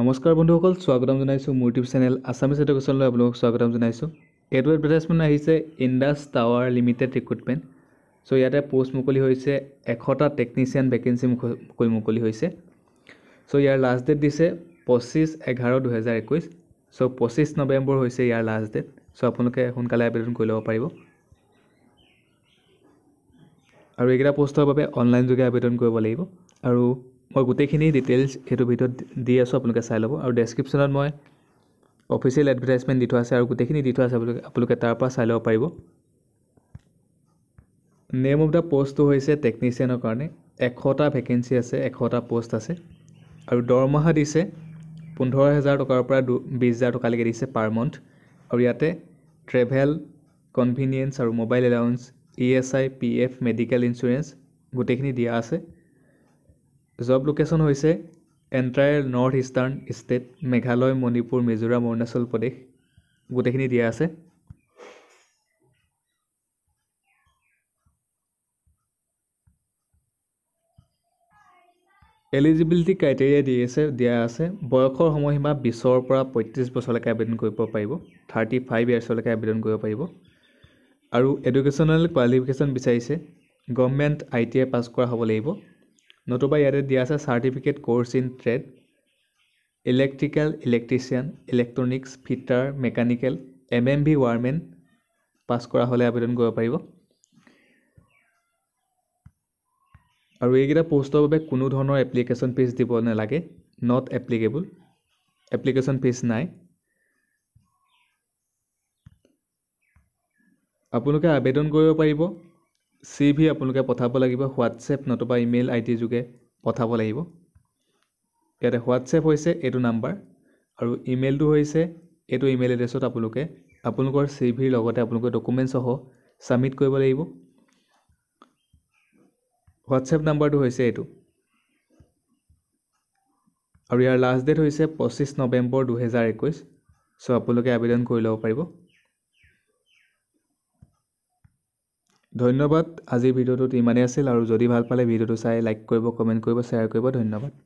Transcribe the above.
নমস্কাৰ বন্ধুসকল স্বাগতম জনাইছোঁ মোৰ ইউটিউব চেনেল আছামিজ এডুকেশ্যনলৈ আপোনালোকক স্বাগতম জনাইছোঁ এইটো এডভাৰটাইজমেণ্ট আহিছে ইণ্ডাছ টাৱাৰ লিমিটেড ৰিক্ৰুটমেণ্ট চ' ইয়াতে পোষ্ট মুকলি হৈছে এশটা টেকনিচিয়ান ভেকেঞ্চি মুকলি মুকলি হৈছে চ' ইয়াৰ লাষ্ট ডেট দিছে পঁচিছ এঘাৰ দুহেজাৰ একৈছ চ' পঁচিছ নৱেম্বৰ হৈছে ইয়াৰ লাষ্ট ডেট চ' আপোনালোকে সোনকালে আবেদন কৰি ল'ব পাৰিব আৰু এইকেইটা পোষ্টৰ বাবে অনলাইন যোগে আবেদন কৰিব লাগিব আৰু মই গোটেইখিনি ডিটেইলছ সেইটো ভিডিঅ'ত দি আছোঁ আপোনালোকে চাই ল'ব আৰু ডেছক্ৰিপশ্যনত মই অফিচিয়েল এডভাৰটাইজমেণ্ট দি থোৱা আছে আৰু গোটেইখিনি দি থোৱা আছে আপোনালোকে আপোনালোকে তাৰপৰা চাই ল'ব পাৰিব নেম অফ দ্য পষ্টটো হৈছে টেকনিচিয়ানৰ কাৰণে এশটা ভেকেঞ্চি আছে এশটা পষ্ট আছে আৰু দৰমহা দিছে পোন্ধৰ হেজাৰ টকাৰ পৰা দু বিছ হাজাৰ টকালৈকে দিছে পাৰ মন্থ আৰু ইয়াতে ট্ৰেভেল কনভিনিয়েঞ্চ আৰু mobile allowance E S I P F medical insurance গোটেইখিনি দিয়া আছে জব লোকেশ্যন হৈছে entire north eastern state Meghalaya Manipur Mizoram Arunachal Pradesh গোটেইখিনি দিয়া আছে এলিজিবিলিটি ক্ৰাইটেৰিয়া দি আছে দিয়া আছে বয়সৰ সময়সীমা বিছৰ পৰা পঁয়ত্ৰিছ বছৰলৈকে আবেদন কৰিব পাৰিব থাৰ্টি ফাইভ ইয়াৰ্ছলৈকে আবেদন কৰিব পাৰিব আৰু এডুকেশ্যনেল কোৱালিফিকেশ্যন বিচাৰিছে government I T I pass কৰা হ'ব লাগিব নতুবা ইয়াতে দিয়া আছে certificate course in trade electrical electrician electronics fitter mechanical M M V wireman pass কৰা হ'লে আবেদন কৰিব পাৰিব আৰু এইকেইটা পোষ্টৰ বাবে কোনো ধৰণৰ এপ্লিকেশ্যন ফিজ দিব নালাগে নট এপ্লিকেবল এপ্লিকেশ্যন ফিজ নাই আপোনালোকে আবেদন কৰিব পাৰিব চি ভি আপোনালোকে পঠাব লাগিব হোৱাটছএপ নতুবা ইমেইল আই ডি যোগে পঠাব লাগিব ইয়াতে হোৱাটছএপ হৈছে এইটো নাম্বাৰ আৰু ইমেইলটো হৈছে এইটো ইমেইল এড্ৰেছত আপোনালোকে আপোনালোকৰ চি ভিৰ লগতে আপোনালোকৰ ডকুমেণ্টছসহ ছাবমিট কৰিব লাগিব হোৱাটছএপ নাম্বাৰটো হৈছে এইটো আৰু ইয়াৰ লাষ্ট ডেট হৈছে পঁচিছ নৱেম্বৰ দুহেজাৰ একৈছ চ' আপোনালোকে আবেদন কৰি ল'ব পাৰিব ধন্যবাদ আজিৰ ভিডিঅ'টোত ইমানেই আছিল আৰু যদি ভাল পালে ভিডিঅ'টো চাই লাইক কৰিব কমেণ্ট কৰিব শ্বেয়াৰ কৰিব ধন্যবাদ